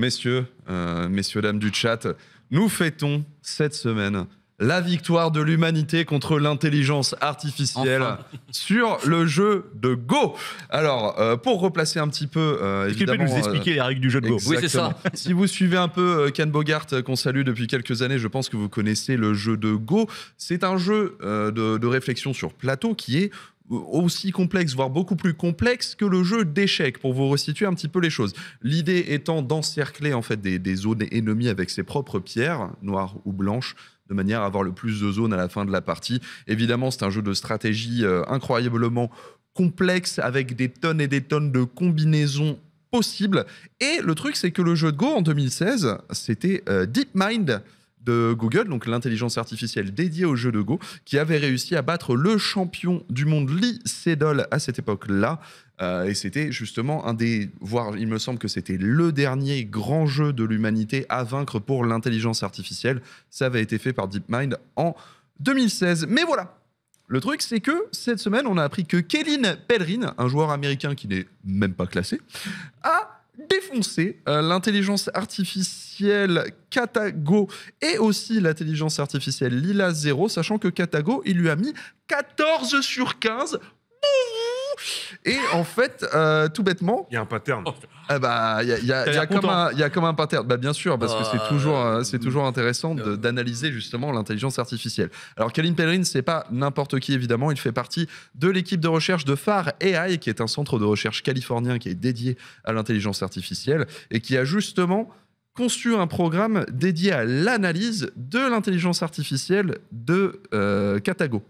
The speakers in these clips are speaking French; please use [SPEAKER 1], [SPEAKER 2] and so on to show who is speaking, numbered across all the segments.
[SPEAKER 1] messieurs, euh, messieurs, dames du chat, nous fêtons cette semaine la victoire de l'humanité contre l'intelligence artificielle sur le jeu de Go. Alors, euh, pour replacer un petit peu, euh, nous expliquer les règles du jeu de Go Oui, c'est ça. si vous suivez un peu Ken Bogart, qu'on salue depuis quelques années, je pense que vous connaissez le jeu de Go. C'est un jeu de réflexion sur plateau qui est aussi complexe, voire beaucoup plus complexe que le jeu d'échecs, pour vous restituer un petit peu les choses. L'idée étant d'encercler en fait des, zones ennemies avec ses propres pierres, noires ou blanches, de manière à avoir le plus de zones à la fin de la partie. Évidemment, c'est un jeu de stratégie euh, incroyablement complexe avec des tonnes et des tonnes de combinaisons possibles. Et le truc, c'est que le jeu de Go en 2016, c'était euh, DeepMind de Google, donc l'intelligence artificielle dédiée au jeu de Go, qui avait réussi à battre le champion du monde Lee Sedol à cette époque-là. Euh, et c'était justement un des, voire il me semble que c'était le dernier grand jeu de l'humanité à vaincre pour l'intelligence artificielle. Ça avait été fait par DeepMind en 2016. Mais voilà, le truc, c'est que cette semaine, on a appris que Kellyn Pellerin, un joueur américain qui n'est même pas classé, a défoncé euh, l'intelligence artificielle Katago et aussi l'intelligence artificielle Lila Zero, sachant que Katago, il lui a mis 14 sur 15 et en fait, euh, tout bêtement. Il y a un pattern. Il y, a, comme un, y pattern. Bah, bien sûr, parce que c'est ah, euh, mm. toujours, intéressant euh. d'analyser justement l'intelligence artificielle. Alors, Kaline Pellerin, c'est pas n'importe qui, évidemment. Il fait partie de l'équipe de recherche de Phare AI, qui est un centre de recherche californien qui est dédié à l'intelligence artificielle et qui a justement conçu un programme dédié à l'analyse de l'intelligence artificielle de Catago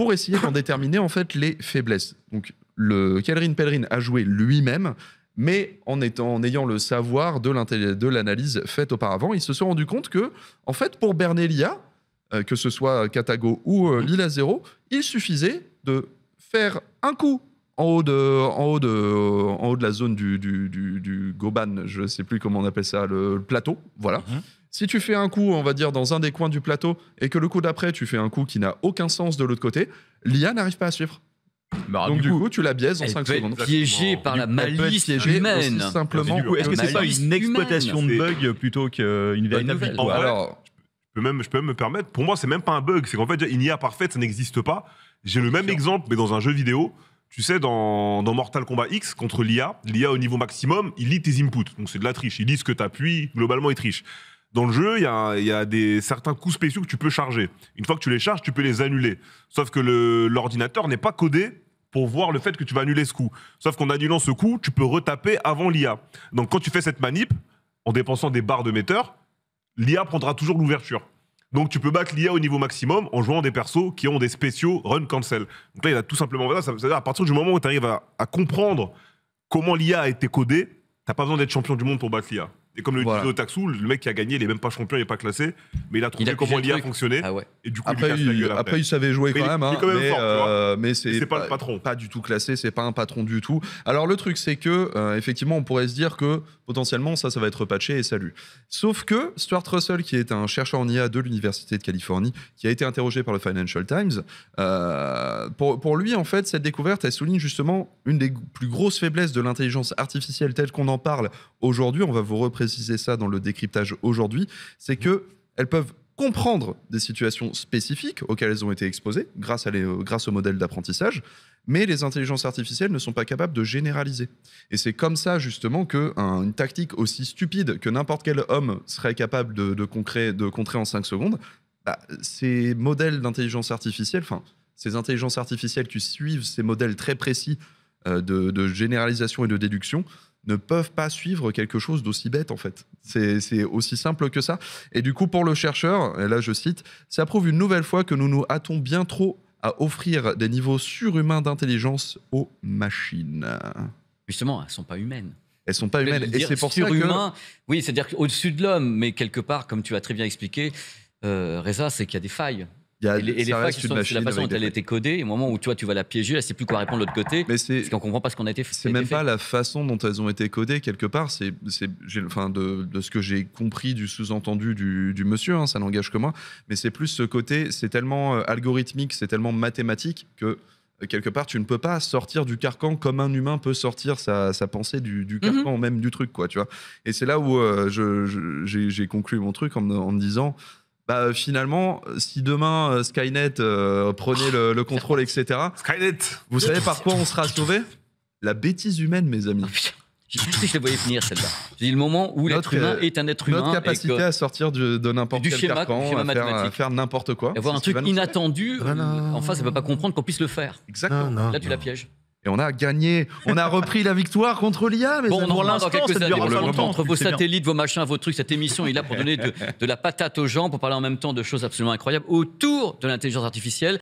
[SPEAKER 1] pour essayer d'en déterminer en fait les faiblesses. Donc le Calrine Pellerin a joué lui-même, mais en, étant, ayant le savoir de l'analyse faite auparavant, ils se sont rendu compte que, en fait, pour Bernelia, euh, que ce soit Katago ou euh, mm. Lila Zero, il suffisait de faire un coup en haut de, la zone du, Goban, je ne sais plus comment on appelle ça, le, plateau, voilà. Mm-hmm. Si tu fais un coup, on va dire, dans un des coins du plateau et que le coup d'après, tu fais un coup qui n'a aucun sens de l'autre côté, l'IA n'arrive pas à suivre. Bah, Donc, du coup, tu la biaises en 5 secondes. Être piégée
[SPEAKER 2] par la malice humaine. Bah, simplement. Est-ce que c'est pas une exploitation de bug plutôt qu'une véritable Alors, je peux, même, je peux me permettre. Pour moi, c'est même pas un bug. C'est qu'en fait, une IA parfaite, ça n'existe pas. J'ai le même exemple, mais dans un jeu vidéo. Tu sais, dans, dans Mortal Kombat X, contre l'IA, l'IA au niveau maximum, il lit tes inputs. Donc c'est de la triche. Il lit ce que tu appuies. Globalement, il triche. Dans le jeu, il y a, des, certains coups spéciaux que tu peux charger. Une fois que tu les charges, tu peux les annuler. Sauf que l'ordinateur n'est pas codé pour voir le fait que tu vas annuler ce coup. Sauf qu'en annulant ce coup, tu peux retaper avant l'IA. Donc quand tu fais cette manip, en dépensant des barres de metteur, l'IA prendra toujours l'ouverture. Donc tu peux battre l'IA au niveau maximum en jouant des persos qui ont des spéciaux run cancel. Donc là, il a tout simplement ça. à partir du moment où tu arrives à, comprendre comment l'IA a été codée, t'as pas besoin d'être champion du monde pour battre l'IA comme le disait le mec qui a gagné, il n'est même pas champion, il n'est pas classé, mais il a trouvé comment l'IA fonctionnait. Ah et du coup, après, il, il savait jouer hein. quand même. mais, euh, mais c'est pas, le patron. Pas du tout
[SPEAKER 1] classé, c'est pas un patron du tout. Alors le truc, c'est que euh, effectivement, on pourrait se dire que potentiellement ça, ça va être patché et salut. Sauf que Stuart Russell, qui est un chercheur en IA de l'université de Californie, qui a été interrogé par le Financial Times, euh, pour, pour lui, en fait, cette découverte, elle souligne justement une des plus grosses faiblesses de l'intelligence artificielle telle qu'on en parle aujourd'hui. On va vous représenter préciser ça dans le décryptage aujourd'hui, c'est que elles peuvent comprendre des situations spécifiques auxquelles elles ont été exposées grâce, à les, euh, grâce au modèle d'apprentissage, mais les intelligences artificielles ne sont pas capables de généraliser. Et c'est comme ça justement qu'une une tactique aussi stupide que n'importe quel homme serait capable de, concret, de contrer en 5 secondes, bah, ces modèles d'intelligence artificielle, enfin ces intelligences artificielles qui suivent ces modèles très précis euh, de généralisation et de déduction, ne peuvent pas suivre quelque chose d'aussi bête en fait. C'est aussi simple que ça. Et du coup, pour le chercheur, et là je cite, ça prouve une nouvelle fois que nous nous hâtons bien trop à offrir des niveaux surhumains d'intelligence aux machines. Justement, elles ne sont pas humaines. Elles sont pas humaines. Et c'est pour ça que...
[SPEAKER 2] Oui, c'est-à-dire au dessus de l'homme, mais quelque part, comme tu as très bien expliqué, euh, Reza, c'est qu'il y a des failles et les, les la façon dont elle a été codée, au moment où tu, tu vas la piéger, elle ne sait plus quoi ah. répondre de l'autre
[SPEAKER 1] côté, mais parce qu'on ne comprend pas ce qu'on a été fait. C'est même pas la façon dont elles ont été codées, quelque part. C'est, enfin, de, de, ce que j'ai compris du sous-entendu du, du, monsieur, hein, ça n'engage que moi, mais c'est plus ce côté, c'est tellement euh, algorithmique, c'est tellement mathématique que euh, quelque part, tu ne peux pas sortir du carcan comme un humain peut sortir sa, sa pensée du, du mhm. carcan, même du truc, quoi, tu vois. Et c'est là où euh, j'ai conclu mon truc en, en me disant, bah, euh, finalement, euh, si demain euh, Skynet prenait le, contrôle, etc. Skynet Vous savez par quoi on sera sauvé La bêtise humaine, mes amis. Oh, je sais que je la voyais venir celle-là. J'ai le moment où l'être humain est un être humain. Notre capacité à sortir du, de n'importe quel carcan, à faire, n'importe quoi. Et avoir un truc
[SPEAKER 2] inattendu, enfin, ça ne peut pas comprendre qu'on puisse le faire. Exactement. Là, tu la pièges.
[SPEAKER 1] Et on a gagné, on a repris la victoire contre l'IA. Bon, on dans ah, Entre vos satellites,
[SPEAKER 2] vos machins, vos trucs, cette émission est là pour donner de, la patate aux gens, pour parler en même temps de choses absolument incroyables autour de l'intelligence artificielle.